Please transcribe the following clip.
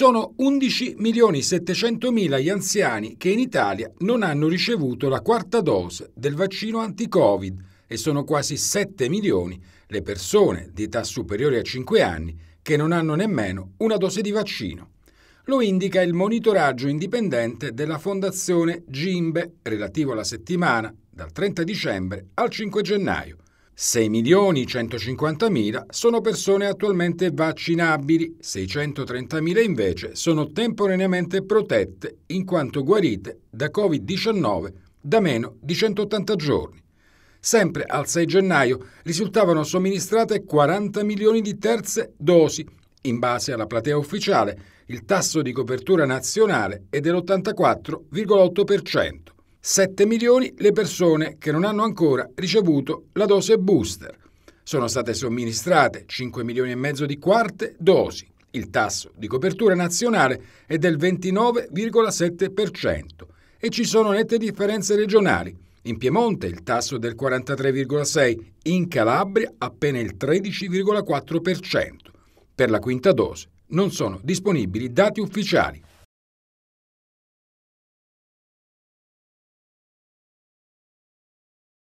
Sono 11 milioni 700 mila gli anziani che in Italia non hanno ricevuto la quarta dose del vaccino anti-Covid e sono quasi 7 milioni le persone di età superiore a 5 anni che non hanno nemmeno una dose di vaccino. Lo indica il monitoraggio indipendente della Fondazione Gimbe relativo alla settimana dal 30 dicembre al 5 gennaio 6 milioni 150 mila sono persone attualmente vaccinabili, 630 mila invece sono temporaneamente protette in quanto guarite da Covid-19 da meno di 180 giorni. Sempre al 6 gennaio risultavano somministrate 40 milioni di terze dosi. In base alla platea ufficiale, il tasso di copertura nazionale è dell'84,8%. 7 milioni le persone che non hanno ancora ricevuto la dose booster. Sono state somministrate 5 milioni e mezzo di quarte dosi. Il tasso di copertura nazionale è del 29,7% e ci sono nette differenze regionali. In Piemonte il tasso è del 43,6%, in Calabria appena il 13,4%. Per la quinta dose non sono disponibili dati ufficiali.